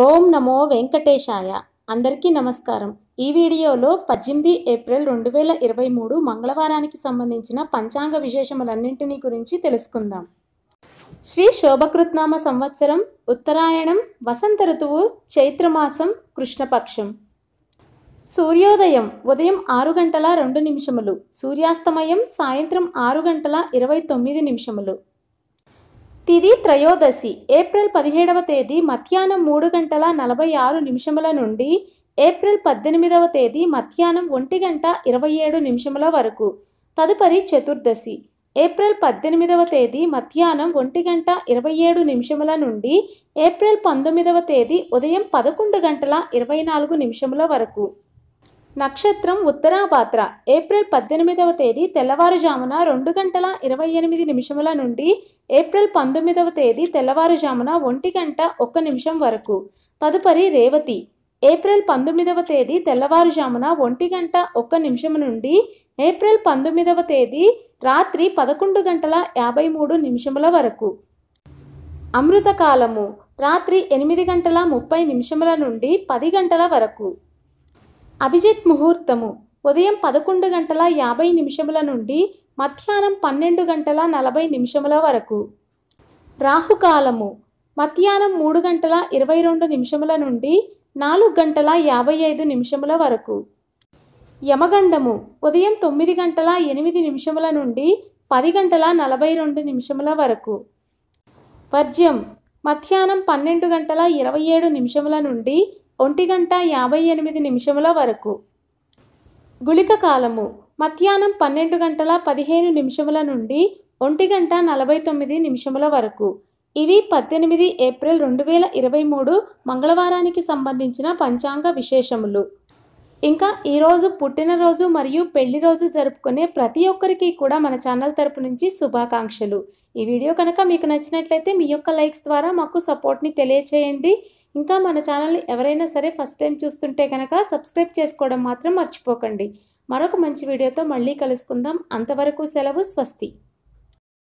ఓం నమో వెంకటేశాయ అందరికీ నమస్కారం ఈ వీడియోలో పద్దెనిమిది ఏప్రిల్ రెండు వేల ఇరవై మూడు మంగళవారానికి సంబంధించిన పంచాంగ విశేషములన్నింటినీ గురించి తెలుసుకుందాం శ్రీ శోభకృత్నామ సంవత్సరం ఉత్తరాయణం వసంత ఋతువు చైత్రమాసం కృష్ణపక్షం సూర్యోదయం ఉదయం ఆరు గంటల రెండు నిమిషములు సూర్యాస్తమయం సాయంత్రం ఆరు గంటల ఇరవై తొమ్మిది నిమిషములు తిది త్రయోదశి ఏప్రిల్ పదిహేడవ తేదీ మధ్యాహ్నం మూడు గంటల నలభై ఆరు నిమిషముల నుండి ఏప్రిల్ పద్దెనిమిదవ తేదీ మధ్యాహ్నం ఒంటి గంట ఇరవై ఏడు నిమిషముల వరకు తదుపరి చతుర్దశి ఏప్రిల్ పద్దెనిమిదవ తేదీ మధ్యాహ్నం ఒంటి గంట ఇరవై ఏడు నిమిషముల నుండి ఏప్రిల్ పంతొమ్మిదవ తేదీ ఉదయం పదకొండు గంటల ఇరవై నాలుగు నిమిషముల వరకు నక్షత్రం ఉత్తరాపాత్ర ఏప్రిల్ పద్దెనిమిదవ తేదీ తెల్లవారుజామున రెండు గంటల ఇరవై ఎనిమిది నిమిషముల నుండి ఏప్రిల్ పంతొమ్మిదవ తేదీ తెల్లవారుజామున ఒంటి గంట ఒక్క నిమిషం వరకు తదుపరి రేవతి ఏప్రిల్ పంతొమ్మిదవ తేదీ తెల్లవారుజామున ఒంటి గంట ఒక్క నిమిషం నుండి ఏప్రిల్ పంతొమ్మిదవ తేదీ రాత్రి పదకొండు గంటల యాభై మూడు నిమిషముల వరకు అమృతకాలము రాత్రి ఎనిమిది గంటల ముప్పై నిమిషముల నుండి పది గంటల వరకు అభిజిత్ ముహూర్తము ఉదయం పదకొండు గంటల యాభై నిమిషముల నుండి మధ్యాహ్నం పన్నెండు గంటల నలభై నిమిషముల వరకు రాహుకాలము మధ్యాహ్నం మూడు గంటల ఇరవై రెండు నిమిషముల నుండి నాలుగు గంటల యాభై ఐదు నిమిషముల వరకు యమగండము ఉదయం తొమ్మిది గంటల ఎనిమిది నిమిషముల నుండి పది గంటల నలభై రెండు నిమిషముల వరకు వర్జ్యం మధ్యాహ్నం పన్నెండు గంటల ఇరవై ఏడు నిమిషముల నుండి ఒంటి గంట యాభై ఎనిమిది నిమిషముల వరకు గుళిక కాలము మధ్యాహ్నం పన్నెండు గంటల పదిహేను నిమిషముల నుండి ఒంటి గంట నలభై తొమ్మిది నిమిషముల వరకు ఇవి పద్దెనిమిది ఏప్రిల్ రెండు వేల ఇరవై మూడు మంగళవారానికి సంబంధించిన పంచాంగ విశేషములు ఇంకా ఈరోజు పుట్టినరోజు మరియు పెళ్లి రోజు జరుపుకునే ప్రతి ఒక్కరికి కూడా మన ఛానల్ తరపు నుంచి శుభాకాంక్షలు ఈ వీడియో కనుక మీకు నచ్చినట్లయితే మీ యొక్క లైక్స్ ద్వారా మాకు సపోర్ట్ని తెలియచేయండి ఇంకా మన ఛానల్ని ఎవరైనా సరే ఫస్ట్ టైం చూస్తుంటే కనుక సబ్స్క్రైబ్ చేసుకోవడం మాత్రం మర్చిపోకండి మరొక మంచి వీడియోతో మళ్ళీ కలుసుకుందాం అంతవరకు సెలవు స్వస్తి